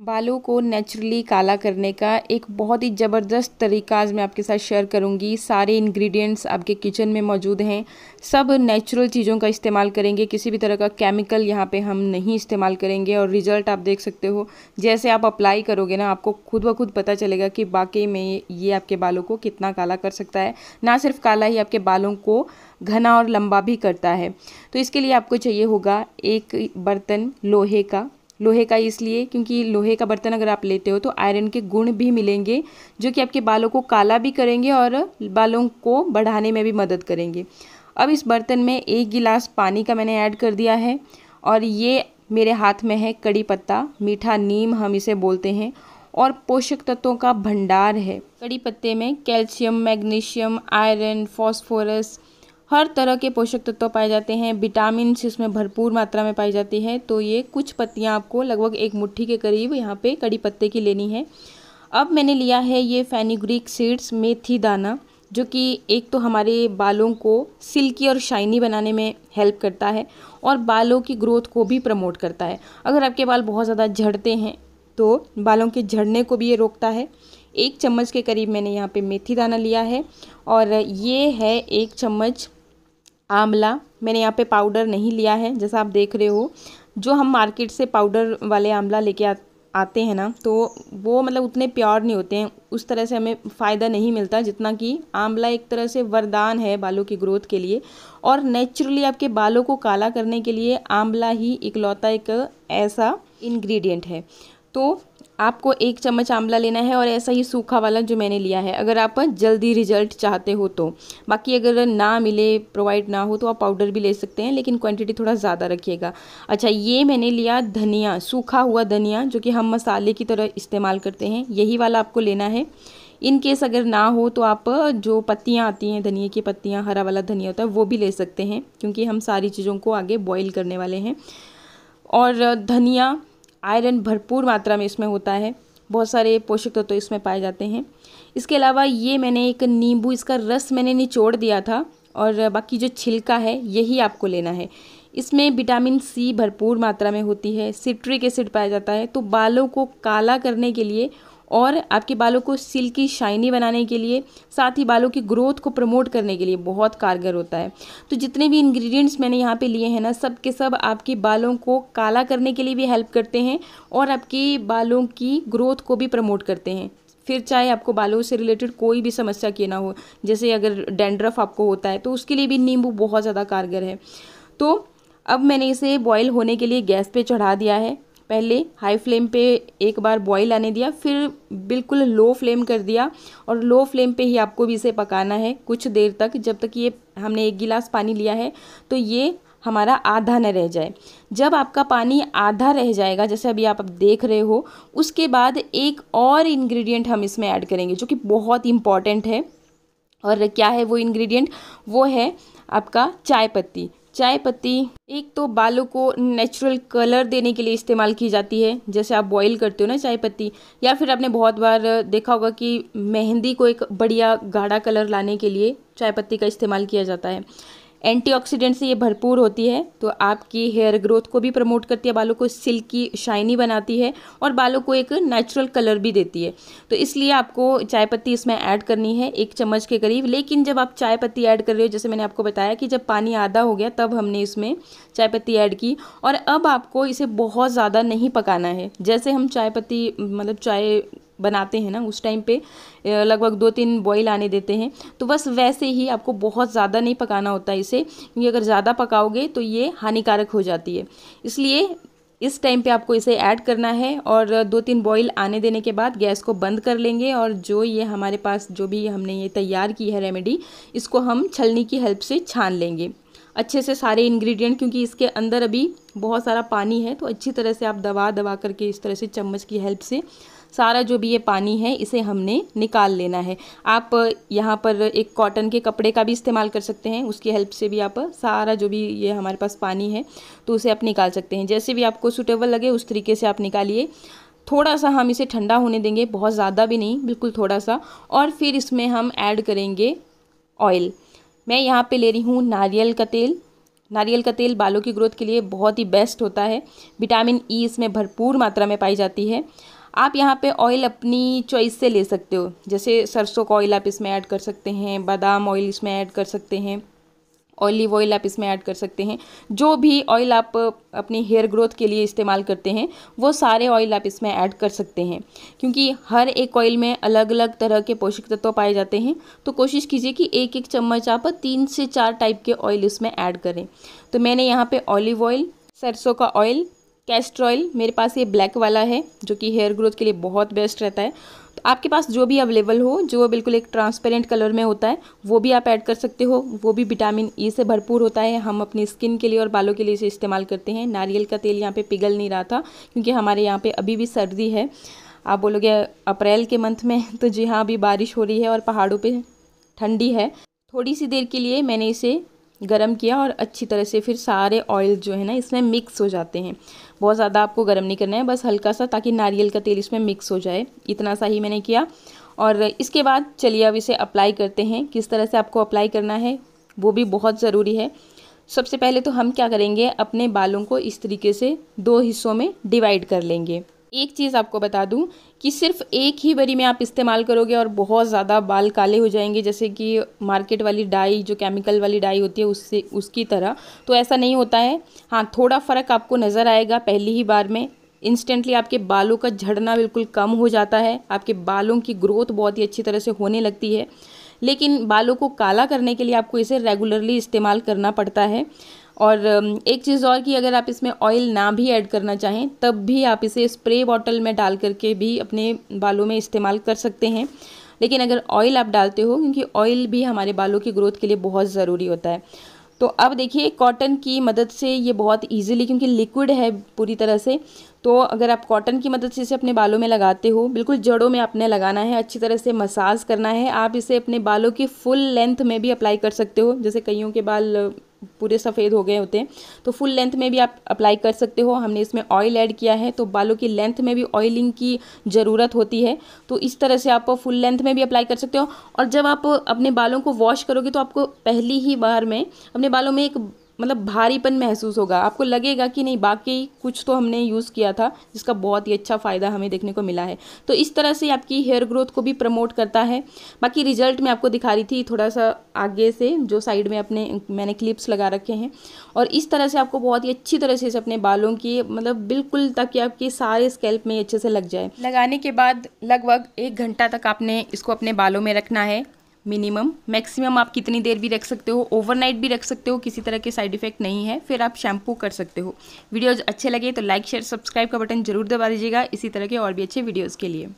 बालों को नेचुरली काला करने का एक बहुत ही ज़बरदस्त तरीका आज मैं आपके साथ शेयर करूंगी सारे इंग्रेडिएंट्स आपके किचन में मौजूद हैं सब नेचुरल चीज़ों का इस्तेमाल करेंगे किसी भी तरह का केमिकल यहाँ पे हम नहीं इस्तेमाल करेंगे और रिज़ल्ट आप देख सकते हो जैसे आप अप्लाई करोगे ना आपको खुद ब खुद पता चलेगा कि वाकई में ये आपके बालों को कितना काला कर सकता है ना सिर्फ काला ही आपके बालों को घना और लंबा भी करता है तो इसके लिए आपको चाहिए होगा एक बर्तन लोहे का लोहे का इसलिए क्योंकि लोहे का बर्तन अगर आप लेते हो तो आयरन के गुण भी मिलेंगे जो कि आपके बालों को काला भी करेंगे और बालों को बढ़ाने में भी मदद करेंगे अब इस बर्तन में एक गिलास पानी का मैंने ऐड कर दिया है और ये मेरे हाथ में है कड़ी पत्ता मीठा नीम हम इसे बोलते हैं और पोषक तत्वों का भंडार है कड़ी पत्ते में कैल्शियम मैग्नीशियम आयरन फॉस्फोरस हर तरह के पोषक तत्व पाए जाते हैं विटामिन इसमें भरपूर मात्रा में पाई जाती है तो ये कुछ पत्तियाँ आपको लगभग एक मुट्ठी के करीब यहाँ पे कड़ी पत्ते की लेनी है अब मैंने लिया है ये फैनिग्रिक सीड्स मेथी दाना जो कि एक तो हमारे बालों को सिल्की और शाइनी बनाने में हेल्प करता है और बालों की ग्रोथ को भी प्रमोट करता है अगर आपके बाल बहुत ज़्यादा झड़ते हैं तो बालों के झड़ने को भी ये रोकता है एक चम्मच के करीब मैंने यहाँ पे मेथी दाना लिया है और ये है एक चम्मच आंवला मैंने यहाँ पे पाउडर नहीं लिया है जैसा आप देख रहे हो जो हम मार्केट से पाउडर वाले आंवला लेके आ, आते हैं ना तो वो मतलब उतने प्योर नहीं होते हैं उस तरह से हमें फ़ायदा नहीं मिलता जितना कि आंवला एक तरह से वरदान है बालों की ग्रोथ के लिए और नेचुरली आपके बालों को काला करने के लिए आंवला ही इकलौता एक ऐसा इंग्रेडिएंट है तो आपको एक चम्मच आंवला लेना है और ऐसा ही सूखा वाला जो मैंने लिया है अगर आप जल्दी रिजल्ट चाहते हो तो बाकी अगर ना मिले प्रोवाइड ना हो तो आप पाउडर भी ले सकते हैं लेकिन क्वांटिटी थोड़ा ज़्यादा रखिएगा अच्छा ये मैंने लिया धनिया सूखा हुआ धनिया जो कि हम मसाले की तरह इस्तेमाल करते हैं यही वाला आपको लेना है इन केस अगर ना हो तो आप जो पत्तियाँ आती हैं धनिए की पत्तियाँ हरा वाला धनिया होता है वो भी ले सकते हैं क्योंकि हम सारी चीज़ों को आगे बॉयल करने वाले हैं और धनिया आयरन भरपूर मात्रा में इसमें होता है बहुत सारे पोषक तत्व तो इसमें पाए जाते हैं इसके अलावा ये मैंने एक नींबू इसका रस मैंने निचोड़ दिया था और बाकी जो छिलका है यही आपको लेना है इसमें विटामिन सी भरपूर मात्रा में होती है सिट्रिक एसिड पाया जाता है तो बालों को काला करने के लिए और आपके बालों को सिल्की शाइनी बनाने के लिए साथ ही बालों की ग्रोथ को प्रमोट करने के लिए बहुत कारगर होता है तो जितने भी इंग्रेडिएंट्स मैंने यहाँ पे लिए हैं ना सब के सब आपके बालों को काला करने के लिए भी हेल्प करते हैं और आपके बालों की ग्रोथ को भी प्रमोट करते हैं फिर चाहे आपको बालों से रिलेटेड कोई भी समस्या की ना हो जैसे अगर डेंड्रफ आपको होता है तो उसके लिए भी नींबू बहुत ज़्यादा कारगर है तो अब मैंने इसे बॉईल होने के लिए गैस पे चढ़ा दिया है पहले हाई फ्लेम पे एक बार बॉईल आने दिया फिर बिल्कुल लो फ्लेम कर दिया और लो फ्लेम पे ही आपको भी इसे पकाना है कुछ देर तक जब तक ये हमने एक गिलास पानी लिया है तो ये हमारा आधा न रह जाए जब आपका पानी आधा रह जाएगा जैसे अभी आप देख रहे हो उसके बाद एक और इन्ग्रीडियंट हम इसमें ऐड करेंगे जो कि बहुत इम्पॉर्टेंट है और क्या है वो इन्ग्रीडियंट वो है आपका चाय पत्ती चाय पत्ती एक तो बालों को नेचुरल कलर देने के लिए इस्तेमाल की जाती है जैसे आप बॉईल करते हो ना चाय पत्ती या फिर आपने बहुत बार देखा होगा कि मेहंदी को एक बढ़िया गाढ़ा कलर लाने के लिए चाय पत्ती का इस्तेमाल किया जाता है एंटीऑक्सीडेंट से ये भरपूर होती है तो आपकी हेयर ग्रोथ को भी प्रमोट करती है बालों को सिल्की शाइनी बनाती है और बालों को एक नेचुरल कलर भी देती है तो इसलिए आपको चाय पत्ती इसमें ऐड करनी है एक चम्मच के करीब लेकिन जब आप चाय पत्ती ऐड कर रहे हो जैसे मैंने आपको बताया कि जब पानी आधा हो गया तब हमने इसमें चाय पत्ती ऐड की और अब आपको इसे बहुत ज़्यादा नहीं पकाना है जैसे हम चाय पत्ती मतलब चाय बनाते हैं ना उस टाइम पे लगभग दो तीन बॉईल आने देते हैं तो बस वैसे ही आपको बहुत ज़्यादा नहीं पकाना होता है इसे क्योंकि अगर ज़्यादा पकाओगे तो ये हानिकारक हो जाती है इसलिए इस टाइम पे आपको इसे ऐड करना है और दो तीन बॉईल आने देने के बाद गैस को बंद कर लेंगे और जो ये हमारे पास जो भी हमने ये तैयार की है रेमेडी इसको हम छलनी की हेल्प से छान लेंगे अच्छे से सारे इंग्रेडिएंट क्योंकि इसके अंदर अभी बहुत सारा पानी है तो अच्छी तरह से आप दबा दबा करके इस तरह से चम्मच की हेल्प से सारा जो भी ये पानी है इसे हमने निकाल लेना है आप यहाँ पर एक कॉटन के कपड़े का भी इस्तेमाल कर सकते हैं उसकी हेल्प से भी आप सारा जो भी ये हमारे पास पानी है तो उसे आप निकाल सकते हैं जैसे भी आपको सुटेबल लगे उस तरीके से आप निकालिए थोड़ा सा हम इसे ठंडा होने देंगे बहुत ज़्यादा भी नहीं बिल्कुल थोड़ा सा और फिर इसमें हम ऐड करेंगे ऑयल मैं यहाँ पे ले रही हूँ नारियल का तेल नारियल का तेल बालों की ग्रोथ के लिए बहुत ही बेस्ट होता है विटामिन ई e इसमें भरपूर मात्रा में पाई जाती है आप यहाँ पे ऑयल अपनी चॉइस से ले सकते हो जैसे सरसों का ऑयल आप इसमें ऐड कर सकते हैं बादाम ऑयल इसमें ऐड कर सकते हैं ऑलिव ऑयल आप इसमें ऐड कर सकते हैं जो भी ऑयल आप अपनी हेयर ग्रोथ के लिए इस्तेमाल करते हैं वो सारे ऑयल आप इसमें ऐड कर सकते हैं क्योंकि हर एक ऑयल में अलग अलग तरह के पोषक तत्व पाए जाते हैं तो कोशिश कीजिए कि एक एक चम्मच आप तीन से चार टाइप के ऑयल इसमें ऐड करें तो मैंने यहाँ पर ऑलिव ऑयल सरसों का ऑयल कैस्टर ऑयल मेरे पास ये ब्लैक वाला है जो कि हेयर ग्रोथ के लिए बहुत बेस्ट रहता है तो आपके पास जो भी अवेलेबल हो जो बिल्कुल एक ट्रांसपेरेंट कलर में होता है वो भी आप ऐड कर सकते हो वो भी विटामिन ई e से भरपूर होता है हम अपनी स्किन के लिए और बालों के लिए इसे इस्तेमाल करते हैं नारियल का तेल यहाँ पर पिघल नहीं रहा था क्योंकि हमारे यहाँ पर अभी भी सर्दी है आप बोलोगे अप्रैल के मंथ में तो जी हाँ अभी बारिश हो रही है और पहाड़ों पर ठंडी है थोड़ी सी देर के लिए मैंने इसे गर्म किया और अच्छी तरह से फिर सारे ऑयल जो है ना इसमें मिक्स हो जाते हैं बहुत ज़्यादा आपको गर्म नहीं करना है बस हल्का सा ताकि नारियल का तेल इसमें मिक्स हो जाए इतना सा ही मैंने किया और इसके बाद चलिए अब इसे अप्लाई करते हैं किस तरह से आपको अप्लाई करना है वो भी बहुत ज़रूरी है सबसे पहले तो हम क्या करेंगे अपने बालों को इस तरीके से दो हिस्सों में डिवाइड कर लेंगे एक चीज़ आपको बता दूं कि सिर्फ एक ही बरी में आप इस्तेमाल करोगे और बहुत ज़्यादा बाल काले हो जाएंगे जैसे कि मार्केट वाली डाई जो केमिकल वाली डाई होती है उससे उसकी तरह तो ऐसा नहीं होता है हाँ थोड़ा फ़र्क आपको नज़र आएगा पहली ही बार में इंस्टेंटली आपके बालों का झड़ना बिल्कुल कम हो जाता है आपके बालों की ग्रोथ बहुत ही अच्छी तरह से होने लगती है लेकिन बालों को काला करने के लिए आपको इसे रेगुलरली इस्तेमाल करना पड़ता है और एक चीज़ और कि अगर आप इसमें ऑयल ना भी ऐड करना चाहें तब भी आप इसे स्प्रे बॉटल में डाल करके भी अपने बालों में इस्तेमाल कर सकते हैं लेकिन अगर ऑयल आप डालते हो क्योंकि ऑयल भी हमारे बालों की ग्रोथ के लिए बहुत ज़रूरी होता है तो अब देखिए कॉटन की मदद से ये बहुत इजीली क्योंकि लिक्विड है पूरी तरह से तो अगर आप कॉटन की मदद से इसे अपने बालों में लगाते हो बिल्कुल जड़ों में आपने लगाना है अच्छी तरह से मसाज करना है आप इसे अपने बालों की फुल लेंथ में भी अप्लाई कर सकते हो जैसे कईयों के बाल पूरे सफ़ेद हो गए होते हैं तो फुल लेंथ में भी आप अप्लाई कर सकते हो हमने इसमें ऑयल ऐड किया है तो बालों की लेंथ में भी ऑयलिंग की ज़रूरत होती है तो इस तरह से आप फुल लेंथ में भी अप्लाई कर सकते हो और जब आप अपने बालों को वॉश करोगे तो आपको पहली ही बार में अपने बालों में एक मतलब भारीपन महसूस होगा आपको लगेगा कि नहीं बाकी कुछ तो हमने यूज़ किया था जिसका बहुत ही अच्छा फ़ायदा हमें देखने को मिला है तो इस तरह से आपकी हेयर ग्रोथ को भी प्रमोट करता है बाकी रिजल्ट मैं आपको दिखा रही थी थोड़ा सा आगे से जो साइड में अपने मैंने क्लिप्स लगा रखे हैं और इस तरह से आपको बहुत ही अच्छी तरह से अपने बालों की मतलब बिल्कुल ताकि आपके सारे स्केल्प में अच्छे से लग जाए लगाने के बाद लगभग एक घंटा तक आपने इसको अपने बालों में रखना है मिनिमम मैक्सिमम आप कितनी देर भी रख सकते हो ओवरनाइट भी रख सकते हो किसी तरह के साइड इफेक्ट नहीं है फिर आप शैम्पू कर सकते हो वीडियोज़ अच्छे लगे तो लाइक शेयर सब्सक्राइब का बटन जरूर दबा दीजिएगा इसी तरह के और भी अच्छे वीडियोज़ के लिए